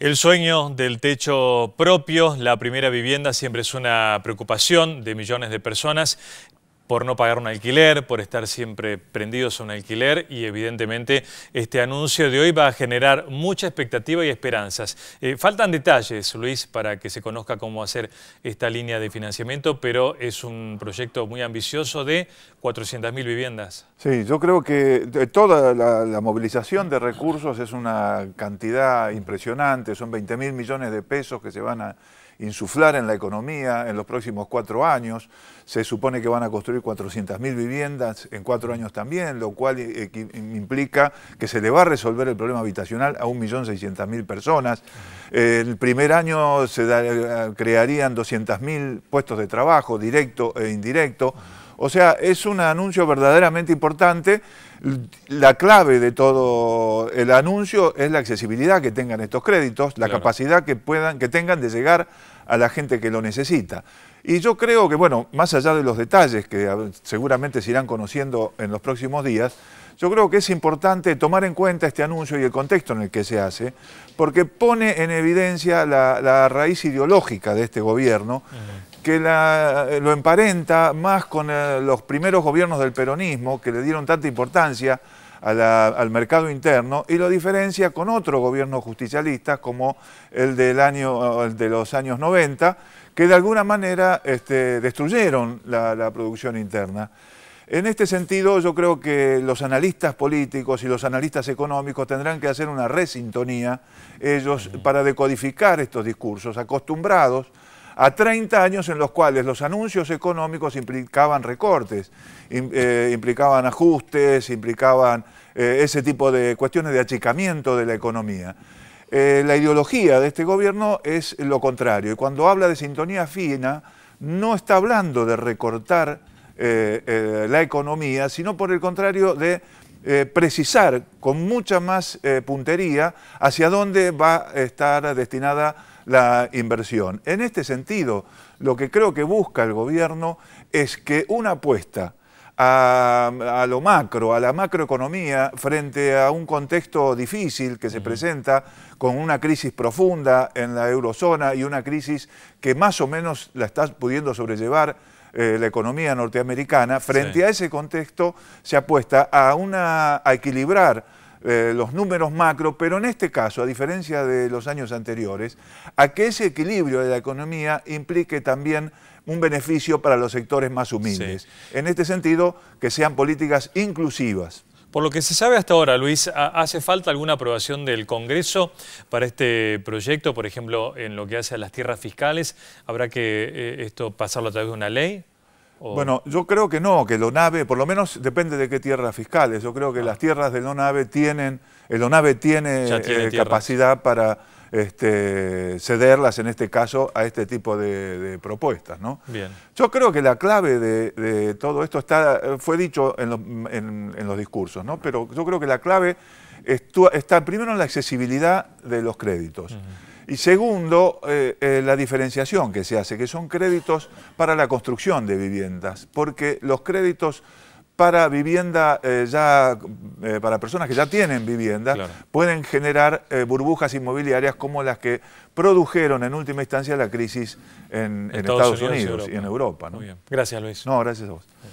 El sueño del techo propio, la primera vivienda, siempre es una preocupación de millones de personas por no pagar un alquiler, por estar siempre prendidos a un alquiler y evidentemente este anuncio de hoy va a generar mucha expectativa y esperanzas. Eh, faltan detalles, Luis, para que se conozca cómo hacer esta línea de financiamiento, pero es un proyecto muy ambicioso de 400.000 viviendas. Sí, yo creo que eh, toda la, la, movilización de recursos es una cantidad impresionante, son 20.000 millones de pesos que se van a insuflar en la economía en los próximos cuatro años. Se supone que van a construir 400.000 viviendas en cuatro años también, lo cual eh, implica que se le va a resolver el problema habitacional a 1.600.000 personas. el primer año se eh, crearían 200.000 puestos de trabajo, directo e indirecto. O sea, es un anuncio verdaderamente importante. La clave de todo el anuncio es la accesibilidad que tengan estos créditos, la capacidad que, puedan, que tengan de llegar a la gente que lo necesita. Y yo creo que, bueno, más allá de los detalles que seguramente se irán conociendo en los próximos días, yo creo que es importante tomar en cuenta este anuncio y el contexto en el que se hace, porque pone en evidencia la, raíz ideológica de este gobierno, que eh, lo emparenta más con eh, los primeros gobiernos del peronismo, que le dieron tanta importancia al mercado interno, y lo diferencia con otros gobiernos justicialistas, como el, del año, de los años 90, que de alguna manera este, destruyeron la, la producción interna. En este sentido, yo creo que los analistas políticos y los analistas económicos tendrán que hacer una resintonía ellos para decodificar estos discursos acostumbrados a 30 años en los cuales los anuncios económicos implicaban recortes, eh, implicaban ajustes, implicaban eh, ese tipo de cuestiones de achicamiento de la economía. Eh, la ideología de este gobierno es lo contrario, y cuando habla de sintonía fina, no está hablando de recortar la economía, sino por el contrario de precisar con mucha más puntería hacia dónde va a estar destinada la inversión. En este sentido, lo que creo que busca el gobierno es que una apuesta a, lo macro, a la macroeconomía, frente a un contexto difícil que se presenta con una crisis profunda en la eurozona y una crisis que más o menos la está pudiendo sobrellevar eh, la economía norteamericana, frente a ese contexto se apuesta a, una, a equilibrar eh, los números macro, pero en este caso, a diferencia de los años anteriores, a que ese equilibrio de la economía implique también un beneficio para los sectores más humildes. En este sentido, que sean políticas inclusivas. Por lo que se sabe hasta ahora, Luis, ¿hace falta alguna aprobación del Congreso para este proyecto? Por ejemplo, en lo que hace a las tierras fiscales, ¿habrá que eh, esto pasarlo a través de una ley? Bueno, yo creo que no, que el ONAVE, por lo menos depende de qué tierras fiscales, yo creo que ah. las tierras del ONAVE tienen, el eh, tiene, eh, capacidad para este, cederlas, en este caso, a este tipo de, propuestas. Bien. Yo creo que la clave de, todo esto está, eh, fue dicho en, los discursos, ¿no? pero yo creo que la clave está primero en la accesibilidad de los créditos. Y segundo, eh, eh, la diferenciación que se hace, que son créditos para la construcción de viviendas, porque los créditos para vivienda eh, ya, para personas que ya tienen vivienda, pueden generar burbujas inmobiliarias como las que produjeron en última instancia la crisis en, Estados, Unidos, y, en Europa. Gracias Luis. No, gracias a vos.